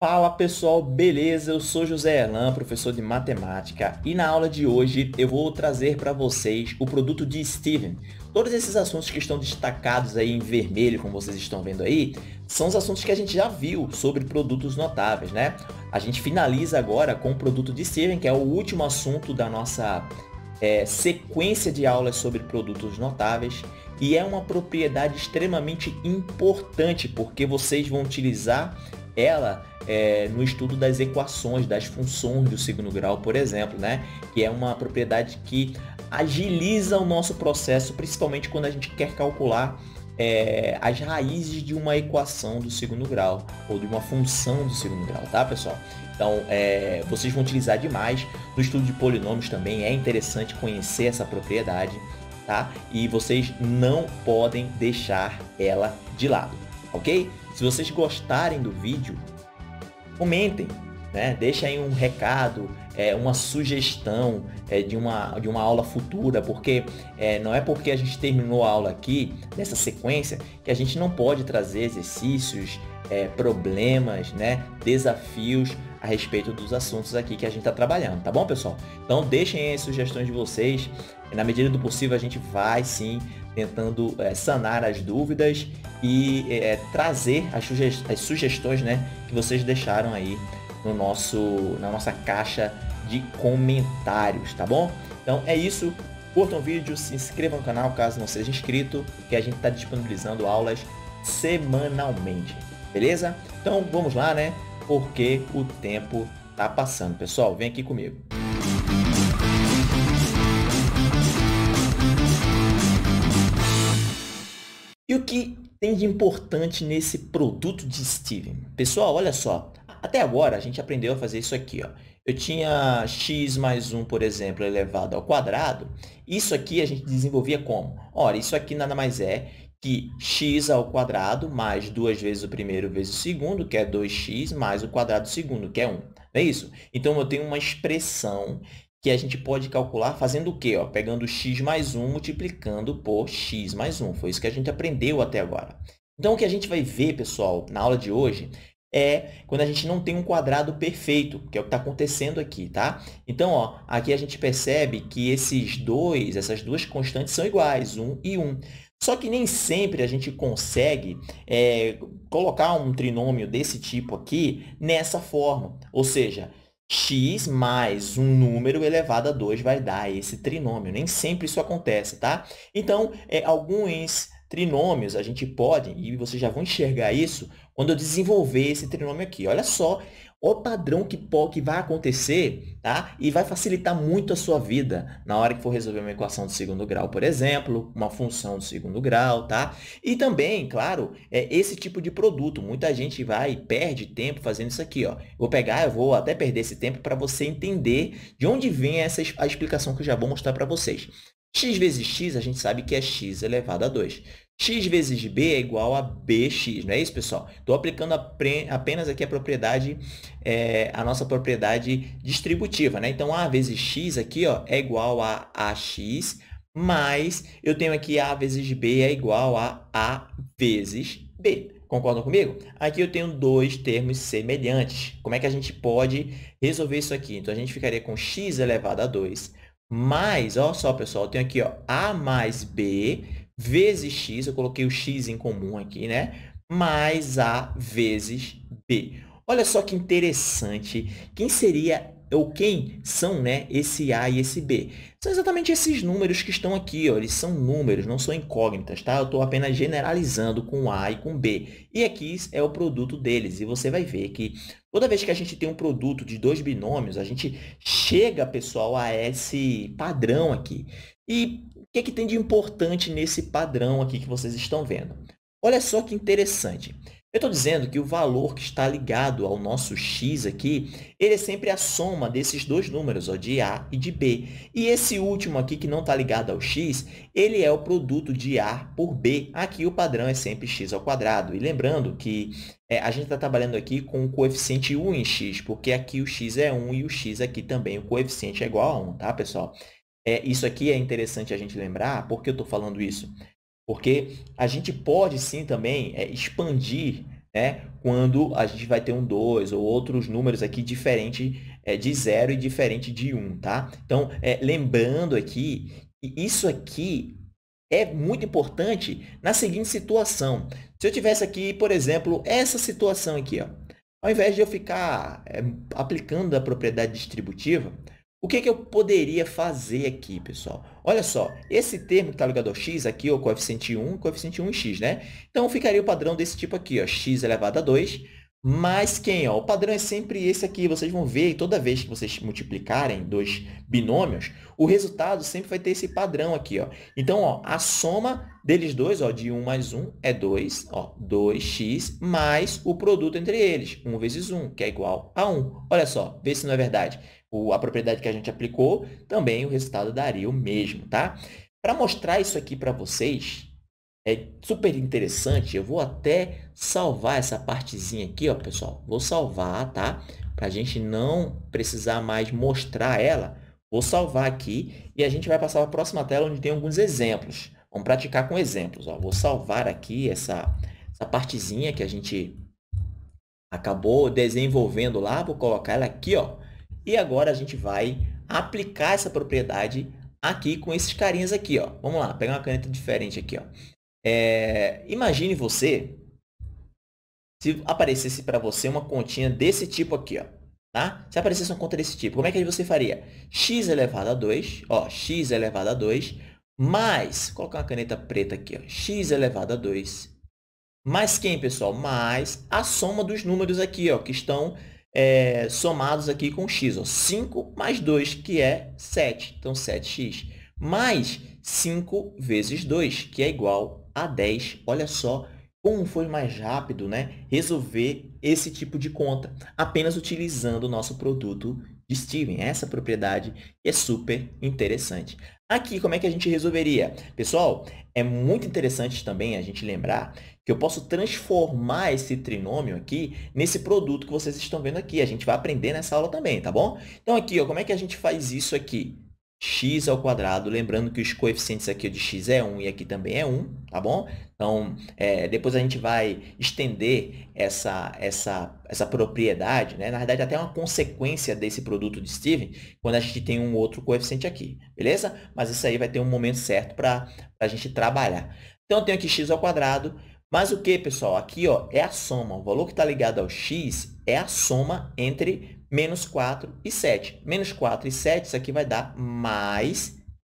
Fala pessoal, beleza? Eu sou José Elan, professor de matemática, e na aula de hoje eu vou trazer para vocês o produto de Steven. Todos esses assuntos que estão destacados aí em vermelho, como vocês estão vendo aí, são os assuntos que a gente já viu sobre produtos notáveis, né? A gente finaliza agora com o produto de Steven, que é o último assunto da nossa é, sequência de aulas sobre produtos notáveis e é uma propriedade extremamente importante porque vocês vão utilizar ela é, no estudo das equações, das funções do segundo grau, por exemplo, né? Que é uma propriedade que agiliza o nosso processo, principalmente quando a gente quer calcular é, as raízes de uma equação do segundo grau ou de uma função do segundo grau, tá, pessoal? Então, é, vocês vão utilizar demais no estudo de polinômios também. É interessante conhecer essa propriedade, tá? E vocês não podem deixar ela de lado, ok? Se vocês gostarem do vídeo, comentem, né? Deixem aí um recado, é, uma sugestão é, de, uma, de uma aula futura, porque é, não é porque a gente terminou a aula aqui, nessa sequência, que a gente não pode trazer exercícios, é, problemas, né? desafios a respeito dos assuntos aqui que a gente está trabalhando, tá bom, pessoal? Então deixem aí as sugestões de vocês, e na medida do possível, a gente vai sim tentando é, sanar as dúvidas e é, trazer as, as sugestões né, que vocês deixaram aí no nosso, na nossa caixa de comentários, tá bom? Então é isso. Curtam o vídeo, se inscrevam no canal caso não seja inscrito, que a gente está disponibilizando aulas semanalmente, beleza? Então vamos lá, né? Porque o tempo tá passando, pessoal. Vem aqui comigo. que tem de importante nesse produto de Steven? Pessoal, olha só. Até agora a gente aprendeu a fazer isso aqui. Ó. Eu tinha x mais 1, por exemplo, elevado ao quadrado. Isso aqui a gente desenvolvia como? Ora, isso aqui nada mais é que x ao quadrado mais duas vezes o primeiro vezes o segundo, que é 2x, mais o quadrado do segundo, que é 1. Não é isso? Então, eu tenho uma expressão que a gente pode calcular fazendo o quê? Ó, pegando x mais 1, multiplicando por x mais 1. Foi isso que a gente aprendeu até agora. Então, o que a gente vai ver, pessoal, na aula de hoje, é quando a gente não tem um quadrado perfeito, que é o que está acontecendo aqui, tá? Então, ó, aqui a gente percebe que esses dois, essas duas constantes são iguais, 1 e 1. Só que nem sempre a gente consegue é, colocar um trinômio desse tipo aqui nessa forma. Ou seja, x mais um número elevado a 2 vai dar esse trinômio. Nem sempre isso acontece, tá? Então, é, alguns trinômios a gente pode, e vocês já vão enxergar isso, quando eu desenvolver esse trinômio aqui. Olha só o padrão que, que vai acontecer, tá? E vai facilitar muito a sua vida na hora que for resolver uma equação de segundo grau, por exemplo, uma função de segundo grau, tá? E também, claro, é esse tipo de produto. Muita gente vai e perde tempo fazendo isso aqui, ó. Vou pegar, eu vou até perder esse tempo para você entender de onde vem essa a explicação que eu já vou mostrar para vocês x vezes x, a gente sabe que é x elevado a 2. x vezes b é igual a bx, não é isso, pessoal? Estou aplicando apenas aqui a propriedade, é, a nossa propriedade distributiva, né? Então, a vezes x aqui ó, é igual a ax mais eu tenho aqui a vezes b é igual a a vezes b. Concordam comigo? Aqui eu tenho dois termos semelhantes. Como é que a gente pode resolver isso aqui? Então, a gente ficaria com x elevado a 2 mais, olha só, pessoal, eu tenho aqui, ó, A mais B vezes X, eu coloquei o X em comum aqui, né? Mais A vezes B. Olha só que interessante. Quem seria ou então, quem são né, esse A e esse B? São exatamente esses números que estão aqui, ó, eles são números, não são incógnitas, tá? Eu estou apenas generalizando com A e com B. E aqui é o produto deles, e você vai ver que toda vez que a gente tem um produto de dois binômios, a gente chega, pessoal, a esse padrão aqui. E o que, é que tem de importante nesse padrão aqui que vocês estão vendo? Olha só que interessante. Eu estou dizendo que o valor que está ligado ao nosso x aqui, ele é sempre a soma desses dois números, ó, de A e de B. E esse último aqui, que não está ligado ao x, ele é o produto de A por B. Aqui o padrão é sempre x ao quadrado. E lembrando que é, a gente está trabalhando aqui com o coeficiente 1 em x, porque aqui o x é 1 e o x aqui também, o coeficiente é igual a 1, tá, pessoal? É, isso aqui é interessante a gente lembrar, por que eu estou falando isso? Porque a gente pode sim também é, expandir né, quando a gente vai ter um 2 ou outros números aqui diferente é, de 0 e diferente de 1, um, tá? Então, é, lembrando aqui, isso aqui é muito importante na seguinte situação. Se eu tivesse aqui, por exemplo, essa situação aqui, ó, ao invés de eu ficar é, aplicando a propriedade distributiva, o que, que eu poderia fazer aqui, pessoal? Olha só, esse termo que está ligado ao x aqui, o coeficiente 1, coeficiente 1x, né? Então, ficaria o padrão desse tipo aqui, ó, x elevado a 2, mais quem? Ó, o padrão é sempre esse aqui. Vocês vão ver, toda vez que vocês multiplicarem dois binômios, o resultado sempre vai ter esse padrão aqui. Ó. Então, ó, a soma deles dois, ó, de 1 mais 1 é 2, ó, 2x mais o produto entre eles, 1 vezes 1, que é igual a 1. Olha só, vê se não é verdade o, a propriedade que a gente aplicou, também o resultado daria o mesmo, tá? Para mostrar isso aqui para vocês, é super interessante, eu vou até salvar essa partezinha aqui, ó, pessoal. Vou salvar, tá? Para a gente não precisar mais mostrar ela, vou salvar aqui e a gente vai passar para a próxima tela onde tem alguns exemplos. Vamos praticar com exemplos, ó. Vou salvar aqui essa, essa partezinha que a gente acabou desenvolvendo lá, vou colocar ela aqui, ó, e agora a gente vai aplicar essa propriedade aqui com esses carinhas aqui. Ó. Vamos lá, pegar uma caneta diferente aqui. Ó. É, imagine você, se aparecesse para você uma continha desse tipo aqui. Ó, tá? Se aparecesse uma conta desse tipo, como é que você faria? x elevado a 2, ó, x elevado a 2, mais, colocar uma caneta preta aqui, ó, x elevado a 2, mais quem, pessoal? Mais a soma dos números aqui, ó, que estão é, somados aqui com x. Ó. 5 mais 2, que é 7. Então, 7x mais 5 vezes 2, que é igual a 10. Olha só como foi mais rápido né, resolver esse tipo de conta, apenas utilizando o nosso produto de Steven. Essa propriedade é super interessante. Aqui, como é que a gente resolveria? Pessoal, é muito interessante também a gente lembrar que eu posso transformar esse trinômio aqui nesse produto que vocês estão vendo aqui. A gente vai aprender nessa aula também, tá bom? Então, aqui, ó, como é que a gente faz isso aqui? x ao quadrado, lembrando que os coeficientes aqui de x é 1 e aqui também é 1, tá bom? Então, é, depois a gente vai estender essa, essa, essa propriedade, né? na verdade, até uma consequência desse produto de Steven, quando a gente tem um outro coeficiente aqui, beleza? Mas isso aí vai ter um momento certo para a gente trabalhar. Então, eu tenho aqui x ao quadrado, mas o que, pessoal? Aqui ó, é a soma, o valor que está ligado ao x é a soma entre menos 4 e 7. Menos 4 e 7, isso aqui vai dar mais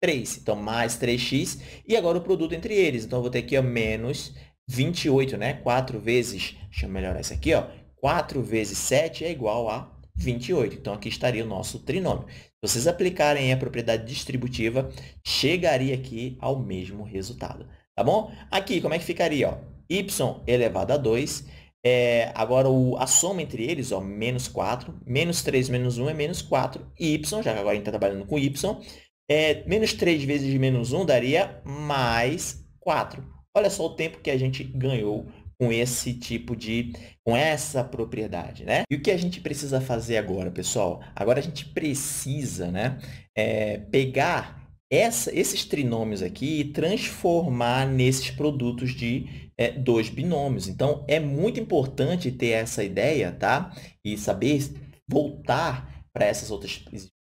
3. Então, mais 3x. E agora o produto entre eles. Então, eu vou ter aqui ó, menos 28, né? 4 vezes, deixa eu melhorar isso aqui, ó. 4 vezes 7 é igual a 28. Então, aqui estaria o nosso trinômio. Se vocês aplicarem a propriedade distributiva, chegaria aqui ao mesmo resultado. Tá bom? Aqui, como é que ficaria? Ó? y elevado a 2 é, agora, o, a soma entre eles, ó, menos 4, menos 3 menos 1 é menos 4, y, já que agora a gente está trabalhando com y, é, menos 3 vezes menos 1 daria mais 4. Olha só o tempo que a gente ganhou com esse tipo de, com essa propriedade, né? E o que a gente precisa fazer agora, pessoal? Agora a gente precisa, né, é, pegar essa, esses trinômios aqui e transformar nesses produtos de é, binômios. Então, é muito importante ter essa ideia, tá? E saber voltar para essas outras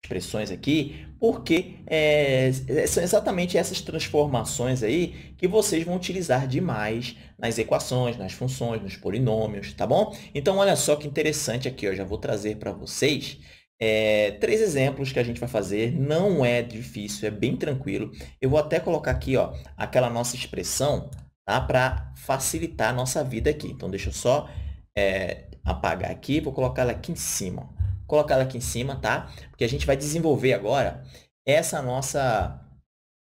expressões aqui, porque é, é, são exatamente essas transformações aí que vocês vão utilizar demais nas equações, nas funções, nos polinômios, tá bom? Então, olha só que interessante aqui, eu já vou trazer para vocês é, três exemplos que a gente vai fazer, não é difícil, é bem tranquilo. Eu vou até colocar aqui ó, aquela nossa expressão tá? para facilitar a nossa vida aqui. Então, deixa eu só é, apagar aqui, vou colocar ela aqui em cima. Vou colocar ela aqui em cima, tá? Porque a gente vai desenvolver agora essa nossa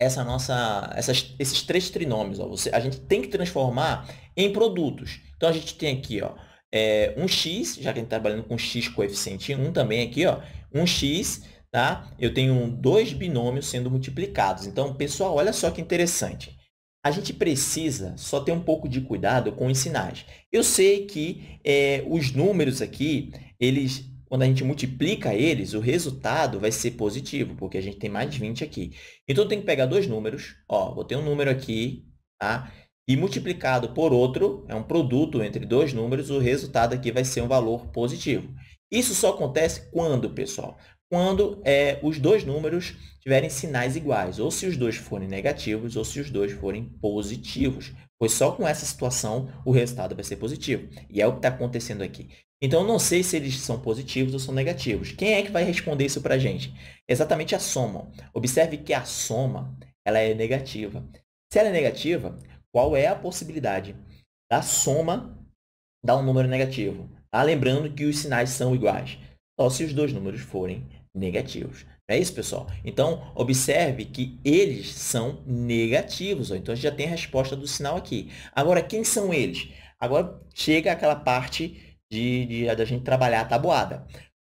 essa nossa essas, esses três trinômios ó, você a gente tem que transformar em produtos então a gente tem aqui ó é, um x já que a gente está trabalhando com x coeficiente 1 também aqui ó um x tá eu tenho dois binômios sendo multiplicados então pessoal olha só que interessante a gente precisa só ter um pouco de cuidado com os sinais. Eu sei que é, os números aqui, eles, quando a gente multiplica eles, o resultado vai ser positivo, porque a gente tem mais 20 aqui. Então, eu tenho que pegar dois números. Ó, vou ter um número aqui, tá? E multiplicado por outro, é um produto entre dois números, o resultado aqui vai ser um valor positivo. Isso só acontece quando, pessoal? Quando é, os dois números tiverem sinais iguais, ou se os dois forem negativos, ou se os dois forem positivos. Pois só com essa situação o resultado vai ser positivo. E é o que está acontecendo aqui. Então, eu não sei se eles são positivos ou são negativos. Quem é que vai responder isso para a gente? Exatamente a soma. Observe que a soma ela é negativa. Se ela é negativa, qual é a possibilidade da soma dar um número negativo? Tá? Lembrando que os sinais são iguais, só se os dois números forem negativos. É isso, pessoal. Então, observe que eles são negativos. Ó. Então, a gente já tem a resposta do sinal aqui. Agora, quem são eles? Agora, chega aquela parte de, de, de gente trabalhar a tabuada.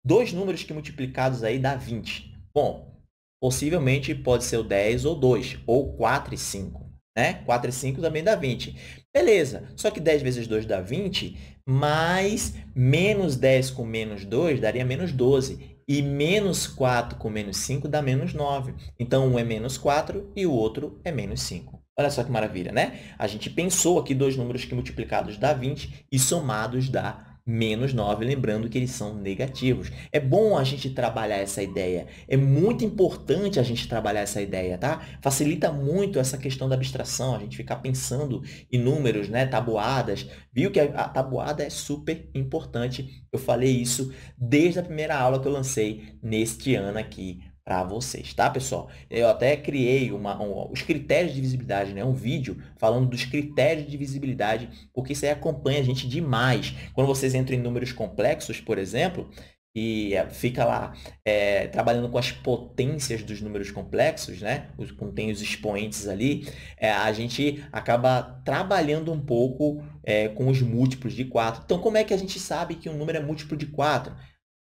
Dois números que multiplicados aí dá 20. Bom, possivelmente pode ser o 10 ou 2, ou 4 e 5. Né? 4 e 5 também dá 20. Beleza, só que 10 vezes 2 dá 20, mas menos 10 com menos 2 daria menos 12. E menos 4 com menos 5 dá menos 9. Então, um é menos 4 e o outro é menos 5. Olha só que maravilha, né? A gente pensou aqui dois números que multiplicados dá 20 e somados dá menos 9, lembrando que eles são negativos. É bom a gente trabalhar essa ideia. É muito importante a gente trabalhar essa ideia, tá? Facilita muito essa questão da abstração, a gente ficar pensando em números, né, tabuadas. Viu que a tabuada é super importante. Eu falei isso desde a primeira aula que eu lancei neste ano aqui para vocês, tá, pessoal? Eu até criei uma, um, os critérios de visibilidade, né? Um vídeo falando dos critérios de visibilidade, porque isso aí acompanha a gente demais. Quando vocês entram em números complexos, por exemplo, e é, fica lá é, trabalhando com as potências dos números complexos, né? Os, contém os expoentes ali, é, a gente acaba trabalhando um pouco é, com os múltiplos de 4. Então, como é que a gente sabe que um número é múltiplo de 4?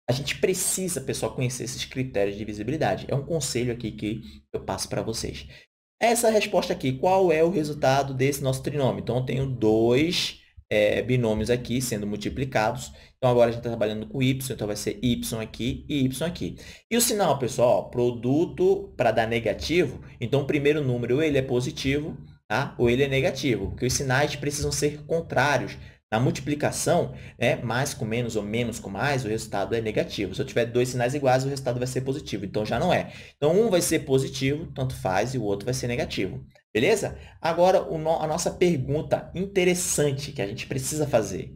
A gente precisa, pessoal, conhecer esses critérios de visibilidade. É um conselho aqui que eu passo para vocês. Essa resposta aqui, qual é o resultado desse nosso trinômio? Então, eu tenho dois é, binômios aqui sendo multiplicados. Então, agora a gente está trabalhando com y, então vai ser y aqui e y aqui. E o sinal, pessoal, ó, produto para dar negativo, então o primeiro número ele é positivo, tá? ou ele é negativo, porque os sinais precisam ser contrários a multiplicação, né, mais com menos ou menos com mais, o resultado é negativo. Se eu tiver dois sinais iguais, o resultado vai ser positivo. Então, já não é. Então, um vai ser positivo, tanto faz, e o outro vai ser negativo. Beleza? Agora, no, a nossa pergunta interessante que a gente precisa fazer.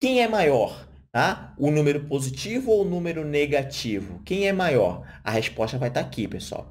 Quem é maior? Tá? O número positivo ou o número negativo? Quem é maior? A resposta vai estar tá aqui, pessoal.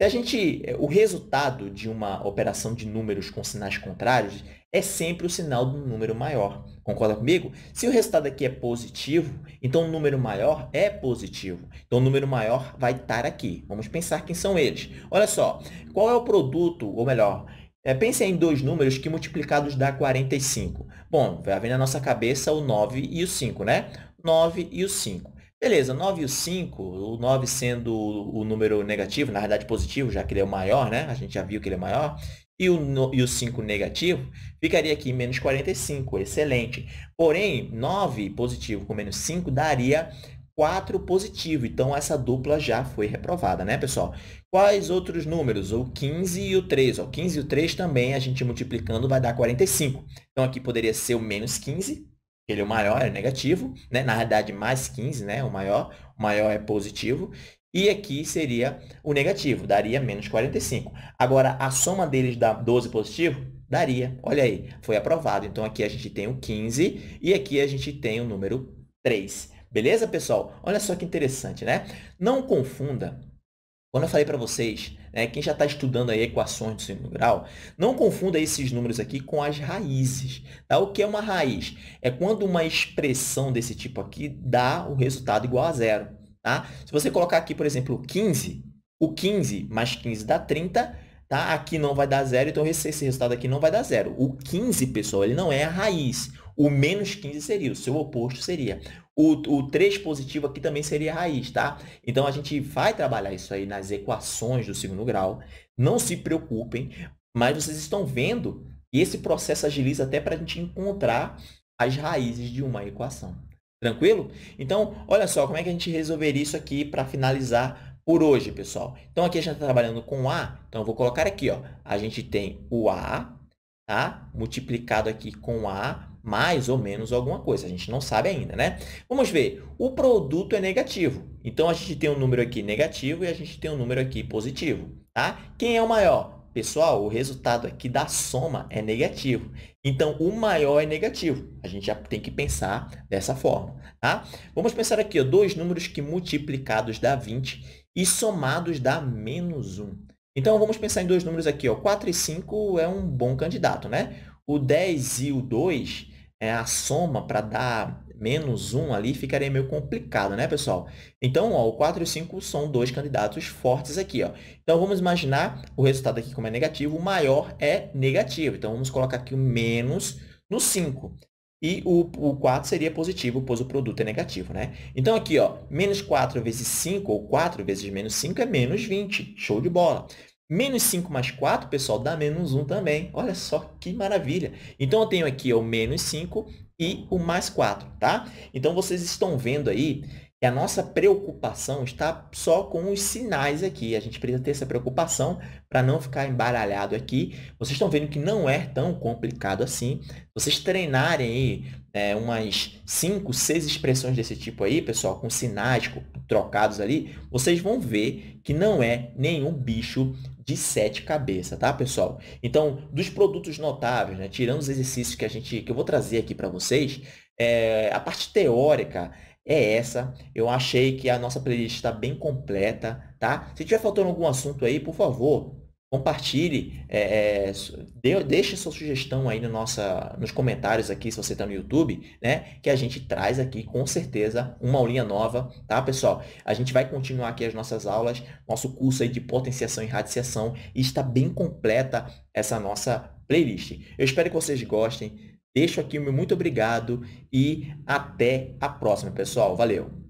Se a gente, eh, o resultado de uma operação de números com sinais contrários é sempre o sinal de um número maior. Concorda comigo? Se o resultado aqui é positivo, então o um número maior é positivo. Então o número maior vai estar aqui. Vamos pensar quem são eles. Olha só, qual é o produto, ou melhor, é, pense em dois números que multiplicados dá 45. Bom, vai vir na nossa cabeça o 9 e o 5, né? 9 e o 5. Beleza, 9 e o 5, o 9 sendo o número negativo, na verdade positivo, já que ele é o maior, né? A gente já viu que ele é maior. E o, no, e o 5 negativo, ficaria aqui menos 45, excelente. Porém, 9 positivo com menos 5 daria 4 positivo. Então, essa dupla já foi reprovada, né, pessoal? Quais outros números? O 15 e o 3. O 15 e o 3 também, a gente multiplicando, vai dar 45. Então, aqui poderia ser o menos 15, ele é o maior é negativo, né? Na realidade, mais 15, né? O maior, o maior é positivo. E aqui seria o negativo, daria menos 45. Agora, a soma deles dá 12 positivo? Daria. Olha aí, foi aprovado. Então, aqui a gente tem o 15 e aqui a gente tem o número 3. Beleza, pessoal? Olha só que interessante, né? Não confunda quando eu falei para vocês, né, quem já está estudando aí equações do segundo grau, não confunda esses números aqui com as raízes. Tá? O que é uma raiz? É quando uma expressão desse tipo aqui dá o resultado igual a zero. Tá? Se você colocar aqui, por exemplo, 15, o 15 mais 15 dá 30, tá? aqui não vai dar zero, então esse resultado aqui não vai dar zero. O 15, pessoal, ele não é a raiz. O menos 15 seria, o seu oposto seria. O, o 3 positivo aqui também seria a raiz, tá? Então, a gente vai trabalhar isso aí nas equações do segundo grau. Não se preocupem, mas vocês estão vendo e esse processo agiliza até para a gente encontrar as raízes de uma equação. Tranquilo? Então, olha só, como é que a gente resolveria isso aqui para finalizar por hoje, pessoal? Então, aqui a gente está trabalhando com A. Então, eu vou colocar aqui, ó. A gente tem o A, tá? Multiplicado aqui com A mais ou menos alguma coisa. A gente não sabe ainda, né? Vamos ver. O produto é negativo. Então, a gente tem um número aqui negativo e a gente tem um número aqui positivo, tá? Quem é o maior? Pessoal, o resultado aqui da soma é negativo. Então, o maior é negativo. A gente já tem que pensar dessa forma, tá? Vamos pensar aqui, ó, dois números que multiplicados dá 20 e somados dá menos 1. Então, vamos pensar em dois números aqui. Ó, 4 e 5 é um bom candidato, né? O 10 e o 2 é, a soma para dar menos 1 ali ficaria meio complicado, né, pessoal? Então, ó, o 4 e o 5 são dois candidatos fortes aqui. Ó. Então, vamos imaginar o resultado aqui como é negativo, o maior é negativo. Então, vamos colocar aqui o menos no 5. E o, o 4 seria positivo, pois o produto é negativo, né? Então, aqui, ó, menos 4 vezes 5, ou 4 vezes menos 5, é menos 20. Show de bola. Menos 5 mais 4, pessoal, dá menos 1 também. Olha só que maravilha. Então, eu tenho aqui o menos 5 e o mais 4, tá? Então, vocês estão vendo aí que a nossa preocupação está só com os sinais aqui. A gente precisa ter essa preocupação para não ficar embaralhado aqui. Vocês estão vendo que não é tão complicado assim. Vocês treinarem aí é, umas 5, 6 expressões desse tipo aí, pessoal, com sinais trocados ali, vocês vão ver que não é nenhum bicho de sete cabeças, tá, pessoal? Então, dos produtos notáveis, né, tirando os exercícios que a gente, que eu vou trazer aqui para vocês, é, a parte teórica é essa. Eu achei que a nossa playlist está bem completa, tá? Se tiver faltando algum assunto aí, por favor, compartilhe, é, é, de, deixe sua sugestão aí no nossa, nos comentários aqui, se você está no YouTube, né? Que a gente traz aqui com certeza uma aulinha nova, tá, pessoal? A gente vai continuar aqui as nossas aulas, nosso curso aí de potenciação e radiciação, e está bem completa essa nossa playlist. Eu espero que vocês gostem. Deixo aqui o meu muito obrigado e até a próxima, pessoal. Valeu!